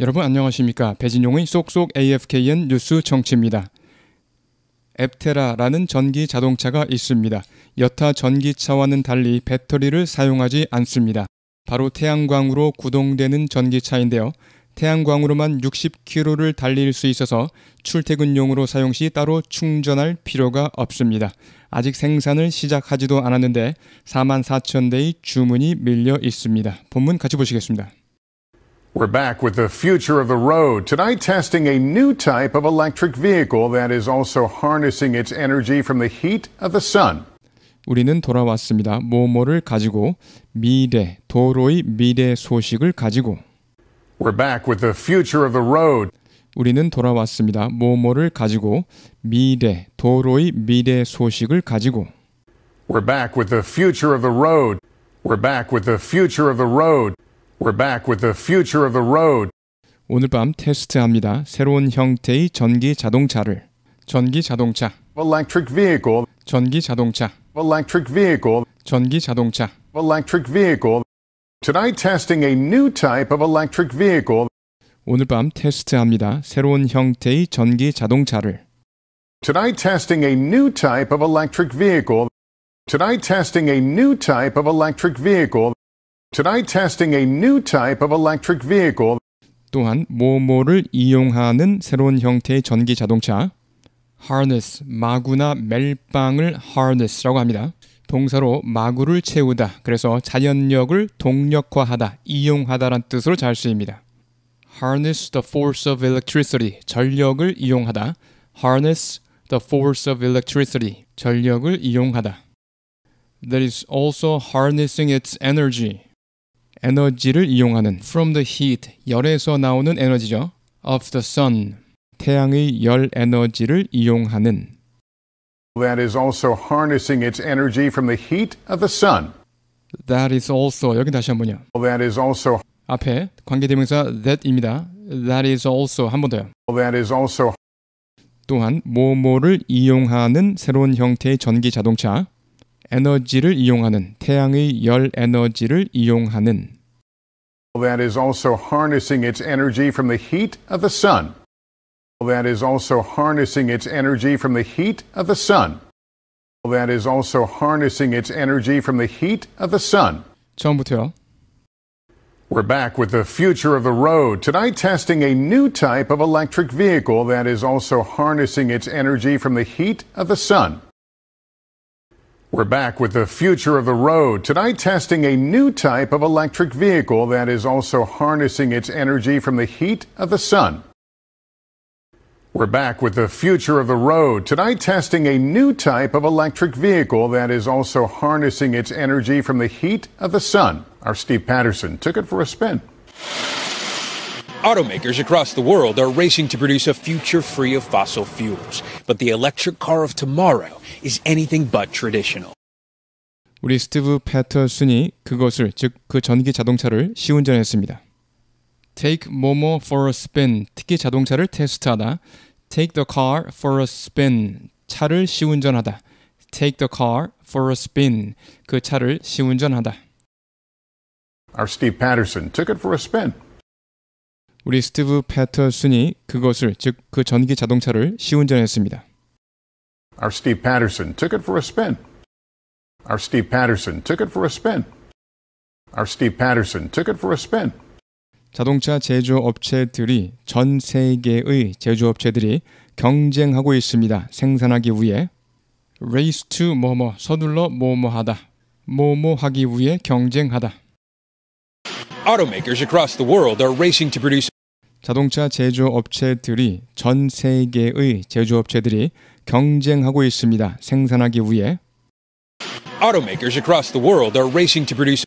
여러분 안녕하십니까? 배진용의 쏙쏙 AFKN 뉴스 청취입니다 앱테라라는 전기 자동차가 있습니다. 여타 전기차와는 달리 배터리를 사용하지 않습니다. 바로 태양광으로 구동되는 전기차인데요. 태양광으로만 60km를 달릴 수 있어서 출퇴근용으로 사용 시 따로 충전할 필요가 없습니다. 아직 생산을 시작하지도 않았는데 44,000대의 주문이 밀려 있습니다. 본문 같이 보시겠습니다. We're back with the future of the road. Tonight, testing a new type of electric vehicle that is also harnessing its energy from the heat of the sun. 우리는 돌아왔습니다. 뭐뭐를 가지고 미래, 도로의 미래 소식을 가지고. We're back with the future of the road. 우리는 돌아왔습니다. 뭐뭐를 가지고 미래, 도로의 미래 소식을 가지고. We're back with the future of the road. We're back with the future of the road. We're back with the future of the road. 오늘 밤 테스트합니다. 새로운 형태의 전기 자동차를. 전기 자동차. Electric vehicle. 전기 자동차. Electric vehicle. 전기 자동차. Electric vehicle. Tonight testing a new type of electric vehicle. 오늘 밤 테스트합니다. 새로운 형태의 전기 자동차를. Tonight testing a new type of electric vehicle. Tonight testing a new type of electric vehicle. Tonight testing a new type of electric vehicle. 또한 모모를 이용하는 새로운 형태의 전기 자동차 harness 마구나 멜빵을 harness라고 합니다. 동사로 마구를 채우다. 그래서 자연력을 동력화하다, 이용하다란 뜻으로 잘 쓰입니다. harness the force of electricity. 전력을 이용하다. harness the force of electricity. 전력을 이용하다. There is also harnessing its energy. 에너지를 이용하는 from the heat 열에서 나오는 에너지죠. of the sun 태양의 열 에너지를 이용하는 that is also harnessing its energy from the heat of the sun. that is also 여기 다시 한번요. that is also 앞에 관계대명사 that입니다. that is also 한 번 더요. that is also 또한 모모를 이용하는 새로운 형태의 전기 자동차 에너지를 이용하는 태양의 열 에너지를 이용하는 that is also harnessing its energy from the heat of the sun. That is also harnessing its energy from the heat of the sun. That is also harnessing its energy from the heat of the sun. 처음부터요. We're back with the future of the road. Tonight, testing a new type of electric vehicle that is also harnessing its energy from the heat of the sun. We're back with the future of the road. Tonight, testing a new type of electric vehicle that is also harnessing its energy from the heat of the sun. We're back with the future of the road. Tonight, testing a new type of electric vehicle that is also harnessing its energy from the heat of the sun. Our Steve Patterson took it for a spin. Automakers across the world are racing to produce a future free of fossil fuels, but the electric car of tomorrow is anything but traditional. 우리 스티브 패터슨이 그것을 즉 그 전기 자동차를 시운전했습니다. Take Momo for a spin. 특히 자동차를 테스트하다. Take the car for a spin. 차를 시운전하다. Take the car for a spin. 그 차를 시운전하다. Our Steve Patterson took it for a spin. 우리 스티브 패터슨이 그것을 즉 그 전기 자동차를 시운전했습니다. Our Steve Patterson took it for a spin. Our Steve Patterson took it for a spin. Our Steve Patterson took it for a spin. 자동차 제조업체들이 전 세계의 제조업체들이 경쟁하고 있습니다. 생산하기 위해 레이스 투 뭐뭐 서둘러 뭐뭐하다 뭐뭐하기 위해 경쟁하다 Automakers across the world are racing to produce 자동차 제조 업체들이 전 세계의 제조 업체들이 경쟁하고 있습니다. 생산하기 위해 Automakers across the world are racing to produce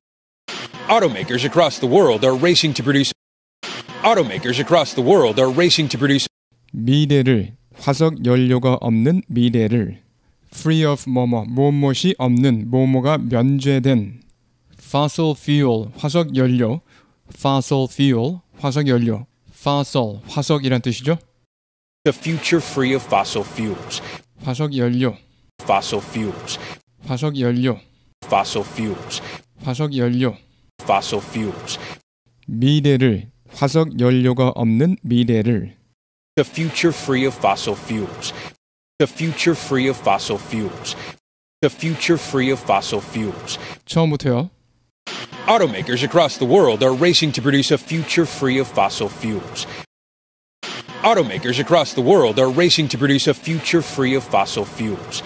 Automakers across the world are racing to produce Automakers across the world are racing to produce 미래를 화석 연료가 없는 미래를 free of 뭐뭐 무엇이 없는 뭐뭐가 면제된 fossil fuel 화석 연료 fossil fuel 화석 연료 fossil 화석이란 뜻이죠. The future free of fossil fuels. 화석 연료 fossil fuels. 화석 연료 fossil fuels. 화석 연료 fossil fuels. 미래를 화석 연료가 없는 미래를 The future free of fossil fuels. The future free of fossil fuels. The future free of fossil fuels. 처음부터요. Automakers across the world are racing to produce a future free of fossil fuels. Automakers across the world are racing to produce a future free of fossil fuels.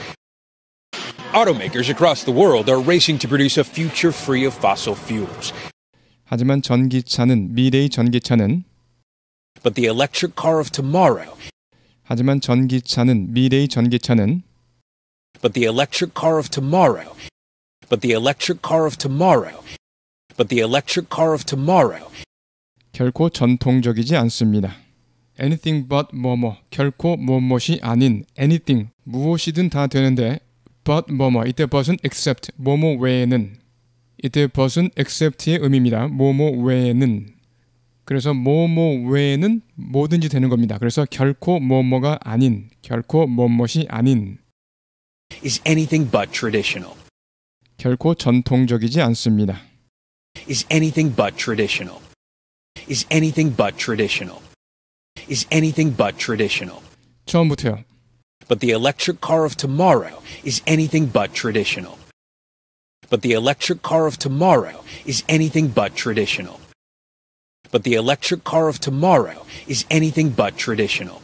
Automakers across the world are racing to produce a future free of fossil fuels. 하지만 전기차는 미래의 전기차는 But the electric car of tomorrow. 하지만 전기차는 미래의 전기차는 But the electric car of tomorrow. But the electric car of tomorrow but the electric car of tomorrow. 결코 전통적이지 않습니다. anything but 뭐뭐 결코 무엇이 아닌 anything 무엇이든 다 되는데 but 뭐뭐 이때 but은 except 뭐뭐 외에는 이때 but은 except의 의미입니다. 뭐뭐 외에는 그래서 뭐뭐 외에는 뭐든지 되는 겁니다. 그래서 결코 뭐뭐가 아닌 결코 뭐뭐이 아닌 is anything but traditional 결코 전통적이지 않습니다. is anything but traditional. Is anything but traditional. Is anything but traditional. 처음부터요. But the electric car of tomorrow is anything but traditional. But the electric car of tomorrow is anything but traditional. But the electric car of tomorrow is anything but traditional.